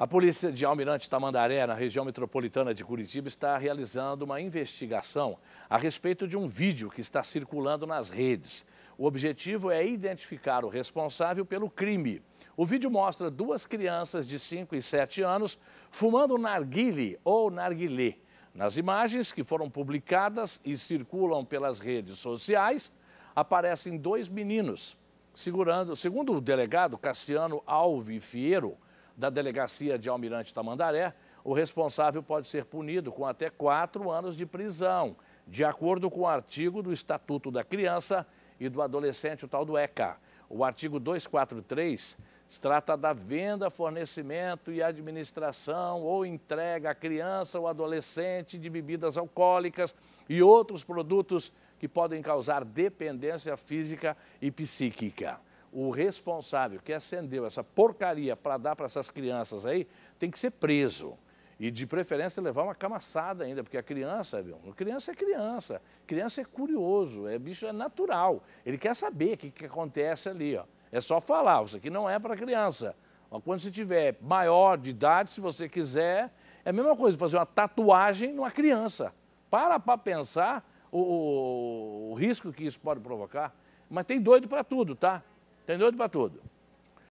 A polícia de Almirante Tamandaré, na região metropolitana de Curitiba, está realizando uma investigação a respeito de um vídeo que está circulando nas redes. O objetivo é identificar o responsável pelo crime. O vídeo mostra duas crianças de 5 e 7 anos fumando narguile ou narguilé. Nas imagens que foram publicadas e circulam pelas redes sociais, aparecem dois meninos segurando, segundo o delegado Cassiano Alves Fieiro, da Delegacia de Almirante Tamandaré, o responsável pode ser punido com até quatro anos de prisão, de acordo com o artigo do Estatuto da Criança e do Adolescente, o tal do ECA. O artigo 243 trata da venda, fornecimento e administração ou entrega à criança ou adolescente de bebidas alcoólicas e outros produtos que podem causar dependência física e psíquica o responsável que acendeu essa porcaria para dar para essas crianças aí tem que ser preso. E de preferência levar uma camaçada ainda, porque a criança, viu? criança é criança. Criança é curioso, é bicho é natural. Ele quer saber o que, que acontece ali, ó. É só falar, isso aqui não é para criança. Mas quando você tiver maior de idade, se você quiser, é a mesma coisa fazer uma tatuagem numa criança. Para para pensar o, o, o risco que isso pode provocar. Mas tem doido para tudo, tá? Tem doido para tudo.